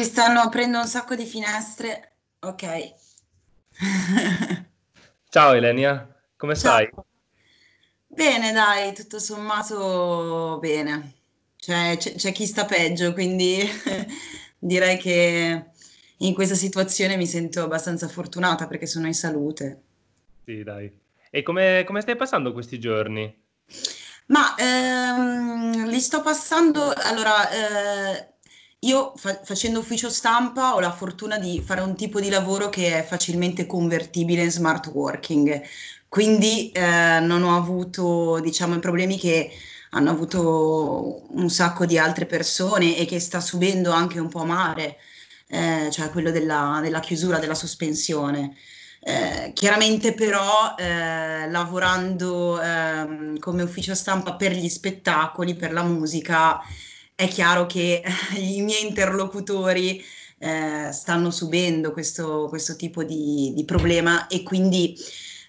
Che stanno aprendo un sacco di finestre. Ok. Ciao Elenia, come Ciao. stai? Bene, dai, tutto sommato bene. Cioè, c- c'è chi sta peggio, quindi direi che in questa situazione mi sento abbastanza fortunata perché sono in salute. Sì, dai. E come, come stai passando questi giorni? Ma ehm, li sto passando, allora, eh, io fa- facendo ufficio stampa ho la fortuna di fare un tipo di lavoro che è facilmente convertibile in smart working, quindi eh, non ho avuto diciamo, i problemi che hanno avuto un sacco di altre persone e che sta subendo anche un po' mare, eh, cioè quello della, della, chiusura, della sospensione. Eh, chiaramente però eh, lavorando ehm, come ufficio stampa per gli spettacoli, per la musica, è chiaro che i miei interlocutori eh, stanno subendo questo, questo tipo di, di, problema e quindi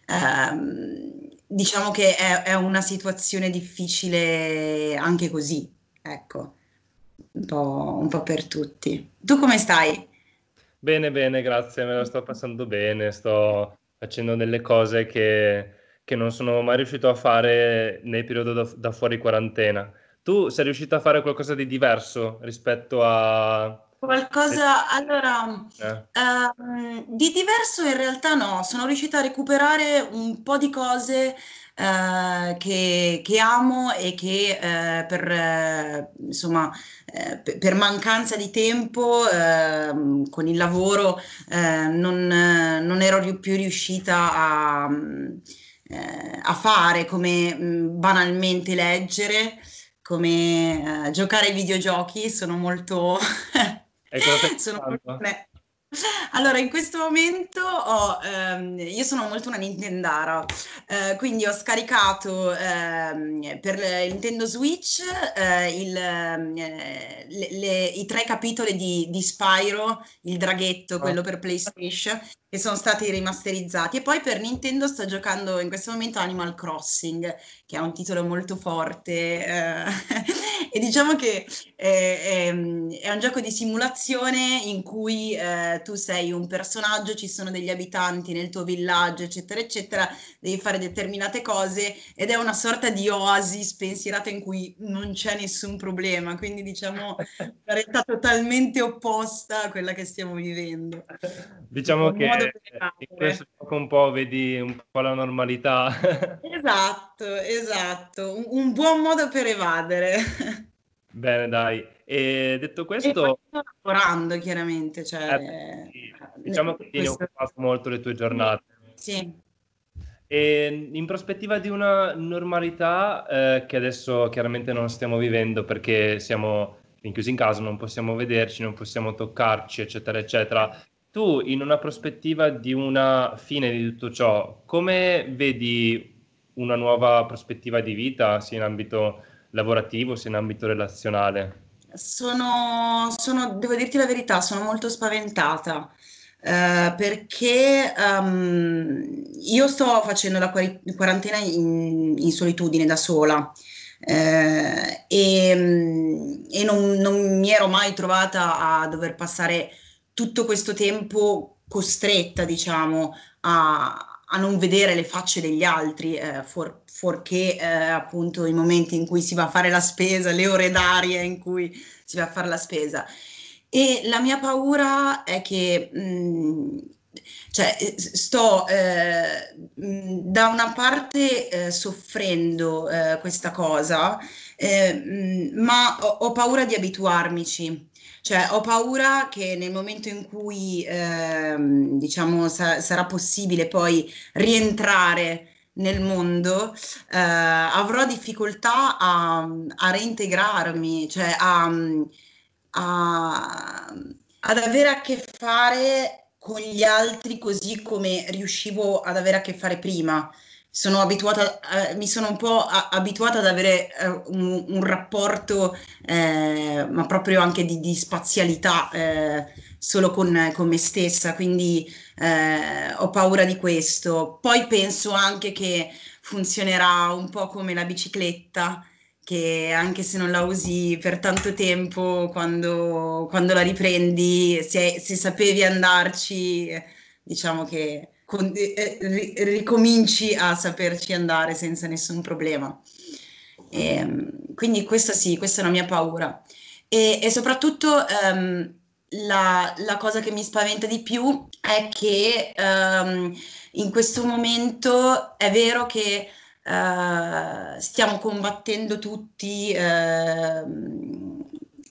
ehm, diciamo che è, è, una situazione difficile anche così, ecco, un po', un po', per tutti. Tu come stai? Bene, bene, grazie, me la sto passando bene, sto facendo delle cose che, che non sono mai riuscito a fare nel periodo da, da fuori quarantena tu sei riuscita a fare qualcosa di diverso rispetto a... Qualcosa, allora, eh. um, di diverso in realtà no, sono riuscita a recuperare un po' di cose Uh, che, che, amo e che uh, per, uh, insomma, per mancanza di tempo ehm, con il lavoro non, non, ero più riuscita a, a fare come mm, banalmente leggere come uh, giocare ai videogiochi, sono molto... sono allora, in questo momento ho, ehm, io sono molto una Nintendara, eh, quindi ho scaricato ehm, per Nintendo Switch eh, il, eh, le, le, i tre capitoli di, di, Spyro, il draghetto, ah. quello per PlayStation, che sono stati rimasterizzati. E poi per Nintendo sto giocando in questo momento Animal Crossing, che ha un titolo molto forte. Eh, e diciamo che eh, è, è, un gioco di simulazione in cui eh, tu sei un personaggio, ci sono degli abitanti nel tuo villaggio, eccetera, eccetera, devi fare determinate cose ed è una sorta di oasi spensierata in cui non c'è nessun problema. Quindi diciamo una realtà totalmente opposta a quella che stiamo vivendo. Diciamo che eh, in questo Questo un po' vedi un po' la normalità. esatto, esatto, un, un buon modo per evadere. Bene, dai. E detto questo... E lavorando chiaramente, cioè... Eh, sì. Eh, diciamo che ti questo... ho occupato molto le tue giornate. Sì. E in prospettiva di una normalità eh, che adesso chiaramente non stiamo vivendo perché siamo rinchiusi in casa, non possiamo vederci, non possiamo toccarci, eccetera, eccetera. Tu, in una prospettiva di una fine di tutto ciò, come vedi una nuova prospettiva di vita, sia in ambito lavorativo sia in ambito relazionale? Sono, sono devo dirti la verità, sono molto spaventata. Uh, perché um, io sto facendo la quarantena in, in solitudine da sola uh, e, mm, e non, non, mi ero mai trovata a dover passare tutto questo tempo costretta, diciamo, a, a non vedere le facce degli altri, eh, for, forché eh, appunto i momenti in cui si va a fare la spesa, le ore d'aria in cui si va a fare la spesa. E la mia paura è che... Mh, mm, cioè, eh, sto eh, mm, da una parte eh, soffrendo eh, questa cosa, eh, mm, ma ho, ho, paura di abituarmici. Cioè, ho paura che nel momento in cui ehm, diciamo, sa- sarà possibile poi rientrare nel mondo, eh, avrò difficoltà a, a reintegrarmi, cioè a, a, ad avere a che fare con gli altri così come riuscivo ad avere a che fare prima sono abituata, eh, mi sono un po' a, abituata ad avere eh, un, un, rapporto, eh, ma proprio anche di, di spazialità, eh, solo con, con, me stessa, quindi eh, ho paura di questo. Poi penso anche che funzionerà un po' come la bicicletta, che anche se non la usi per tanto tempo, quando, quando la riprendi, se, se sapevi andarci, diciamo che con, eh, ri, ricominci a saperci andare senza nessun problema. E, ehm, quindi questa sì, questa è la mia paura. E, e soprattutto um, la, la, cosa che mi spaventa di più è che um, in questo momento è vero che uh, stiamo combattendo tutti uh,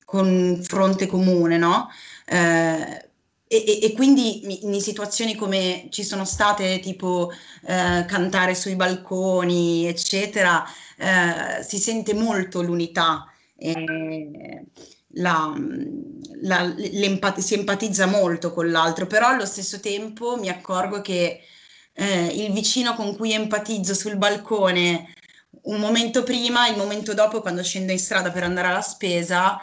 con fronte comune, no? Uh, e, e, e, quindi in situazioni come ci sono state, tipo eh, cantare sui balconi, eccetera, eh, si sente molto l'unità, eh, la, la, si empatizza molto con l'altro, però allo stesso tempo mi accorgo che eh, il vicino con cui empatizzo sul balcone un momento prima, il momento dopo, quando scendo in strada per andare alla spesa,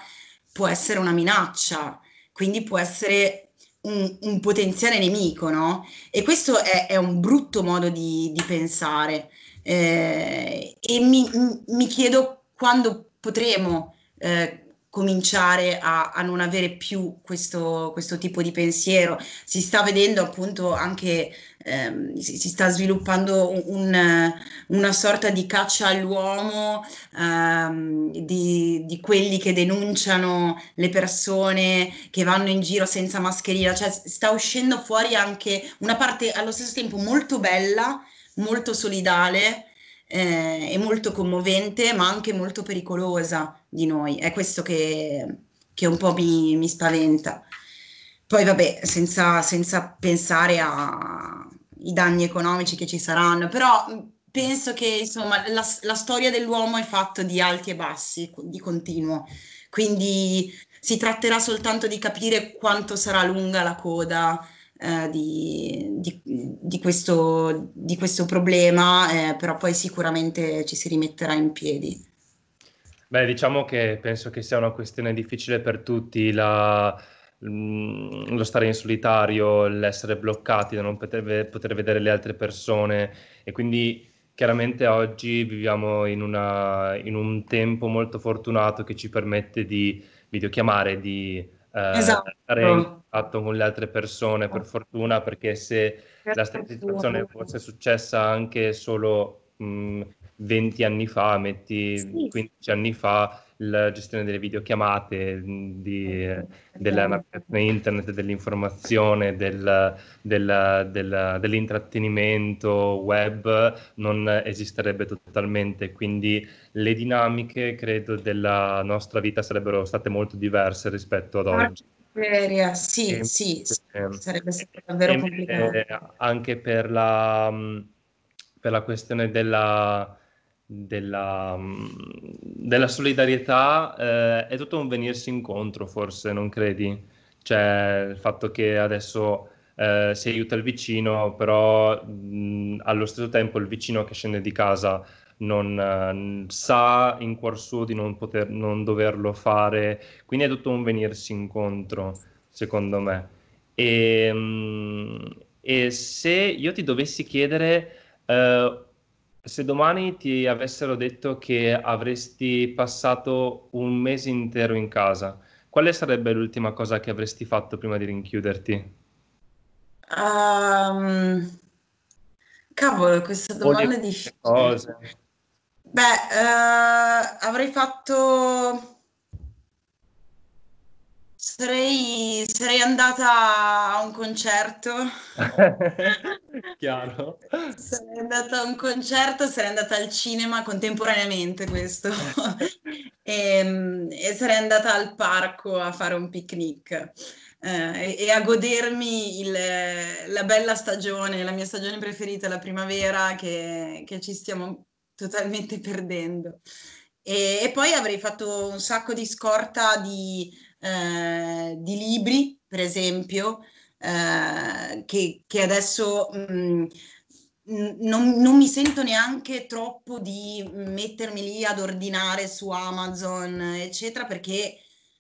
può essere una minaccia. Quindi può essere un, un potenziale nemico, no? E questo è, è un brutto modo di, di pensare. Eh, e mi, mi, chiedo quando potremo eh, cominciare a, a non avere più questo, questo, tipo di pensiero. Si sta vedendo appunto anche, ehm, si, si, sta sviluppando un, una sorta di caccia all'uomo ehm, di, di, quelli che denunciano le persone che vanno in giro senza mascherina, cioè sta uscendo fuori anche una parte allo stesso tempo molto bella, molto solidale eh, è molto commovente ma anche molto pericolosa di noi, è questo che, che un po' mi, mi, spaventa. Poi vabbè, senza, senza pensare ai danni economici che ci saranno, però mm, penso che insomma la, la storia dell'uomo è fatta di alti e bassi, di continuo, quindi si tratterà soltanto di capire quanto sarà lunga la coda eh, di, di, di, questo, di, questo, problema, eh, però poi sicuramente ci si rimetterà in piedi. Beh, diciamo che penso che sia una questione difficile per tutti la, mm, lo stare in solitario, l'essere bloccati, non poter, poter vedere le altre persone e quindi chiaramente oggi viviamo in, una, in, un tempo molto fortunato che ci permette di videochiamare, di eh, esatto. stare in contatto con le altre persone, per esatto. fortuna, perché se per la stessa situazione fosse successa anche solo mh, 20 anni fa, metti sì. 15 anni fa, la gestione delle videochiamate, di, della navigazione internet, dell'informazione, del, del, del, dell'intrattenimento web non esisterebbe totalmente. Quindi le dinamiche, credo, della nostra vita sarebbero state molto diverse rispetto ad oggi. sì, sì, sì, sarebbe stato davvero complicato. Eh, anche per la, per la questione della della, mm, della solidarietà eh, è tutto un venirsi incontro, forse, non credi? Cioè, il fatto che adesso eh, si aiuta il vicino, però mh, mm, allo stesso tempo il vicino che scende di casa non eh, sa in cuor suo di non, poter, non doverlo fare, quindi è tutto un venirsi incontro, secondo me. E, mh, mm, e se io ti dovessi chiedere eh, se domani ti avessero detto che avresti passato un mese intero in casa, quale sarebbe l'ultima cosa che avresti fatto prima di rinchiuderti? Um, cavolo, questa domanda è difficile. Cose. Beh, uh, avrei fatto Sarei, sarei, andata a un concerto. Chiaro. Sarei andata a un concerto, sarei andata al cinema contemporaneamente questo. e, ehm, e, sarei andata al parco a fare un picnic eh, e, e, a godermi il, la bella stagione, la mia stagione preferita, la primavera che, che ci stiamo totalmente perdendo. E, e poi avrei fatto un sacco di scorta di eh, di libri, per esempio, eh, che, che, adesso mh, mm, non, non, mi sento neanche troppo di mettermi lì ad ordinare su Amazon, eccetera, perché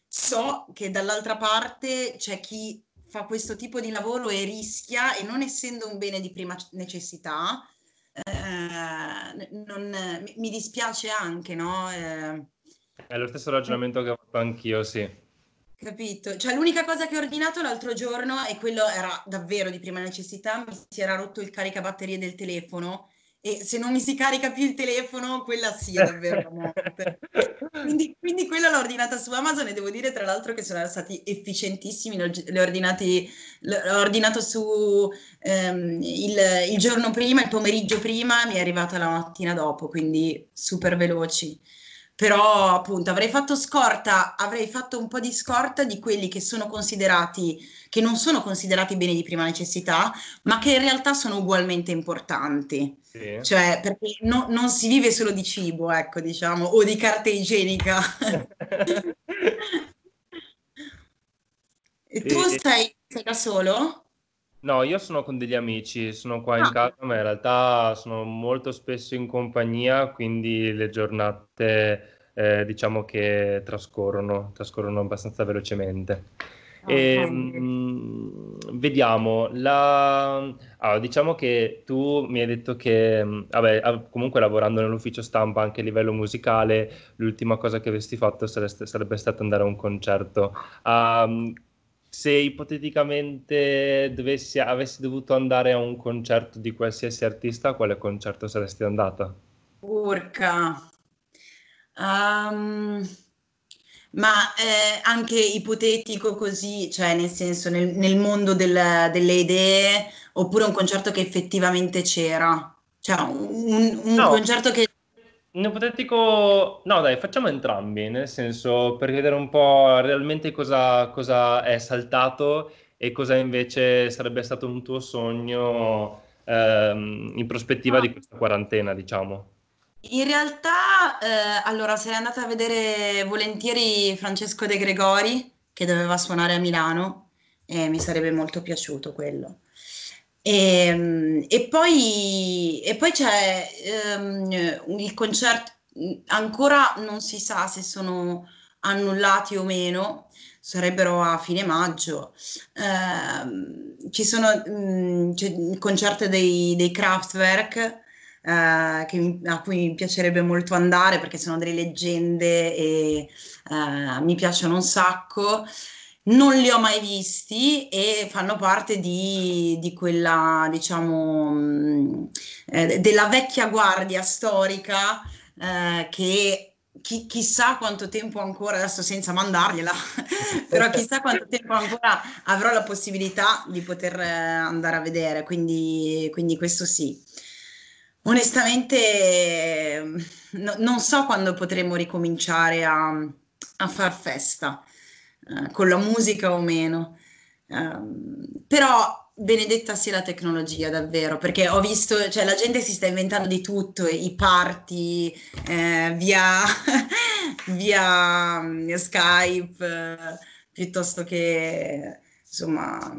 so che dall'altra parte c'è chi fa questo tipo di lavoro e rischia, e non essendo un bene di prima necessità, eh, non, mi dispiace anche, no? Eh, è lo stesso ragionamento che ho fatto anch'io, sì. Capito, cioè l'unica cosa che ho ordinato l'altro giorno, e quello era davvero di prima necessità, mi si era rotto il caricabatterie del telefono e se non mi si carica più il telefono, quella sì è davvero la morte. quindi, quindi quella l'ho ordinata su Amazon e devo dire tra l'altro che sono stati efficientissimi, l'ho, l'ho ordinato su ehm, il, il giorno prima, il pomeriggio prima, mi è arrivata la mattina dopo, quindi super veloci però appunto avrei fatto scorta, avrei fatto un po' di scorta di quelli che sono considerati, che non sono considerati beni di prima necessità, ma che in realtà sono ugualmente importanti. Sì. Cioè, perché no, non si vive solo di cibo, ecco, diciamo, o di carta igienica. e sì. tu stai, sei da solo? No, io sono con degli amici, sono qua ah. in casa, ma in realtà sono molto spesso in compagnia, quindi le giornate eh, diciamo che trascorrono, trascorrono abbastanza velocemente. E, mh, ah, ehm, vediamo, la... allora, ah, diciamo che tu mi hai detto che, mm, vabbè, ah, comunque lavorando nell'ufficio stampa anche a livello musicale, l'ultima cosa che avresti fatto sareste, sarebbe stata andare a un concerto. Um, se ipoteticamente dovessi, avessi dovuto andare a un concerto di qualsiasi artista, a quale concerto saresti andata? Urca. Um, ma eh, anche ipotetico così, cioè nel senso nel, nel mondo del, delle idee, oppure un concerto che effettivamente c'era. Cioè un, un no. concerto che un ipotetico... No dai, facciamo entrambi, nel senso per vedere un po' realmente cosa, cosa è saltato e cosa invece sarebbe stato un tuo sogno ehm, in prospettiva ah. di questa quarantena, diciamo. In realtà, eh, allora, sarei andata a vedere volentieri Francesco De Gregori, che doveva suonare a Milano, e eh, mi sarebbe molto piaciuto quello. E, ehm, e, poi, e poi c'è um, il concerto, ancora non si sa se sono annullati o meno, sarebbero a fine maggio. Uh, ci sono um, il concerto dei, dei Kraftwerk. Uh, che, a cui mi piacerebbe molto andare perché sono delle leggende e uh, mi piacciono un sacco non li ho mai visti e fanno parte di, di quella, diciamo, mm, eh, della vecchia guardia storica eh, che chi, chissà quanto tempo ancora, adesso senza mandargliela, però chissà quanto tempo ancora avrò la possibilità di poter eh, andare a vedere, quindi, quindi questo sì. Onestamente mm, no, non so quando potremo ricominciare a, a far festa. Eh, con la musica o meno. Um, però benedetta sia la tecnologia davvero, perché ho visto, cioè la gente si sta inventando di tutto, i party eh, via, via mm, Skype, eh, piuttosto che insomma...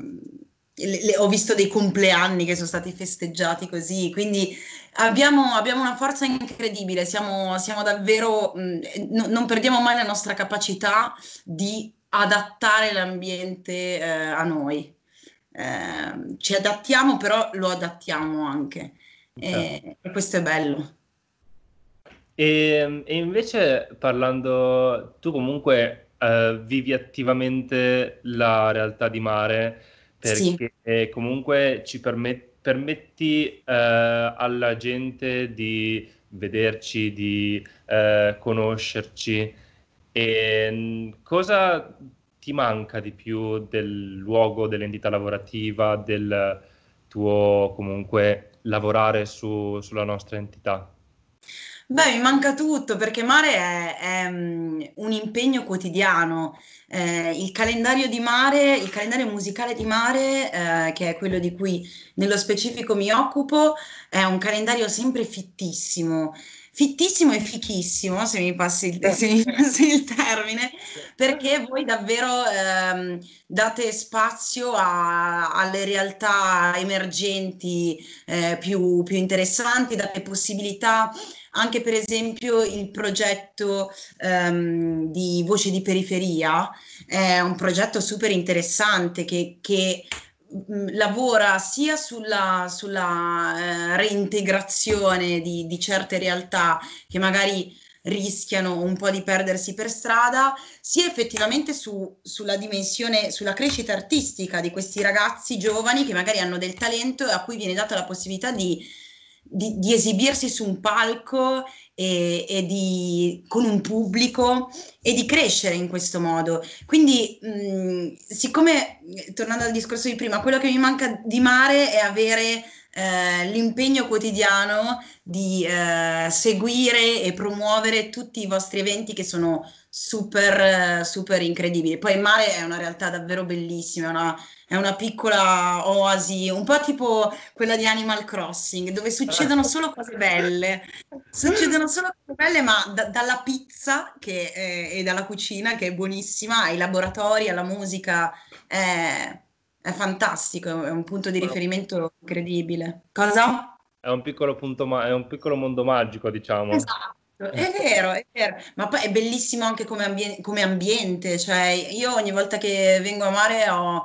Le, le, ho visto dei compleanni che sono stati festeggiati così, quindi abbiamo, abbiamo una forza incredibile, siamo, siamo davvero, mh, mm, no, non perdiamo mai la nostra capacità di adattare l'ambiente eh, a noi. Eh, ci adattiamo, però lo adattiamo anche. E, e certo. questo è bello. E, ehm, e, invece parlando, tu comunque eh, vivi attivamente la realtà di mare perché sì. comunque ci permet- permetti eh, alla gente di vederci, di eh, conoscerci. E ehm, cosa ti manca di più del luogo, dell'entità lavorativa, del tuo comunque lavorare su, sulla nostra entità? Beh, mi manca tutto perché Mare è, è mm, un impegno quotidiano. Eh, il calendario di Mare, il calendario musicale di Mare, eh, che è quello di cui nello specifico mi occupo, è un calendario sempre fittissimo fittissimo e fichissimo, se mi passi il, te- mi passi il termine, perché voi davvero ehm, date spazio a, alle realtà emergenti eh, più, più, interessanti, date possibilità anche per esempio il progetto um, di Voce di Periferia è un progetto super interessante che, che mm, lavora sia sulla, sulla eh, reintegrazione di, di, certe realtà che magari rischiano un po' di perdersi per strada, sia effettivamente su, sulla dimensione, sulla crescita artistica di questi ragazzi giovani che magari hanno del talento e a cui viene data la possibilità di di, di, esibirsi su un palco e, e di, con un pubblico e di crescere in questo modo. Quindi, mh, mm, siccome, tornando al discorso di prima, quello che mi manca di mare è avere eh, l'impegno quotidiano di eh, seguire e promuovere tutti i vostri eventi che sono super, super incredibili. Poi il mare è una realtà davvero bellissima, è una, è una piccola oasi, un po' tipo quella di Animal Crossing, dove succedono solo cose belle, succedono solo cose belle, ma da, dalla pizza è, e dalla cucina, che è buonissima, ai laboratori, alla musica. È è fantastico, è un punto di riferimento incredibile. Cosa? È un piccolo, punto ma- è un piccolo mondo magico, diciamo. Esatto. È vero, è vero, ma poi è bellissimo anche come, ambien- come ambiente, cioè io ogni volta che vengo a mare ho,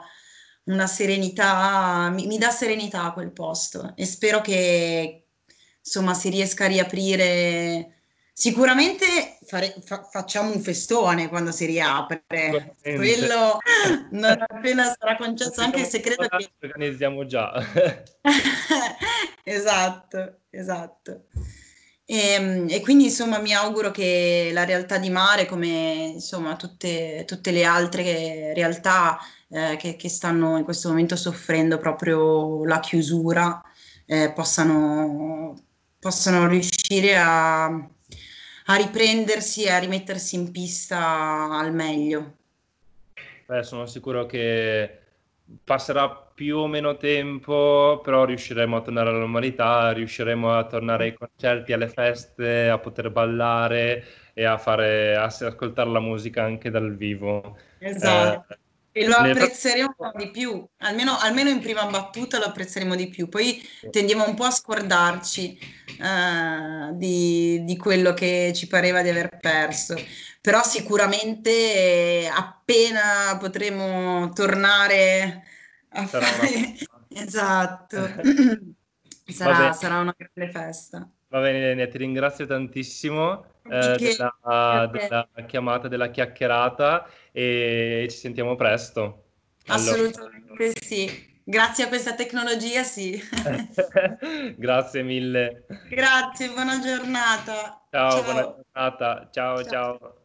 una serenità, mi, mi, dà serenità quel posto e spero che insomma si riesca a riaprire Sicuramente fare, fa, facciamo un festone quando si riapre. Sicuramente. Quello non appena sarà concesso, anche se credo che. Organizziamo già. esatto, esatto. E, ehm, e, quindi insomma mi auguro che la realtà di mare, come insomma tutte, tutte le altre realtà eh, che, che, stanno in questo momento soffrendo proprio la chiusura, eh, possano, possano riuscire a a riprendersi e a rimettersi in pista al meglio. Beh, sono sicuro che passerà più o meno tempo, però riusciremo a tornare alla normalità, riusciremo a tornare ai concerti, alle feste, a poter ballare e a, fare, a ascoltare la musica anche dal vivo. Esatto. Eh, e lo apprezzeremo di più, almeno, almeno, in prima battuta lo apprezzeremo di più, poi tendiamo un po' a scordarci uh, di, di, quello che ci pareva di aver perso, però sicuramente eh, appena potremo tornare a sarà fare... Una... esatto, eh. sarà, sarà una grande festa. Va bene Lenia, ti ringrazio tantissimo eh, della, della, chiamata, della chiacchierata e ci sentiamo presto. Assolutamente allora. sì. Grazie a questa tecnologia, sì. Grazie mille. Grazie, buona giornata. Ciao, ciao. buona giornata. ciao. ciao. ciao.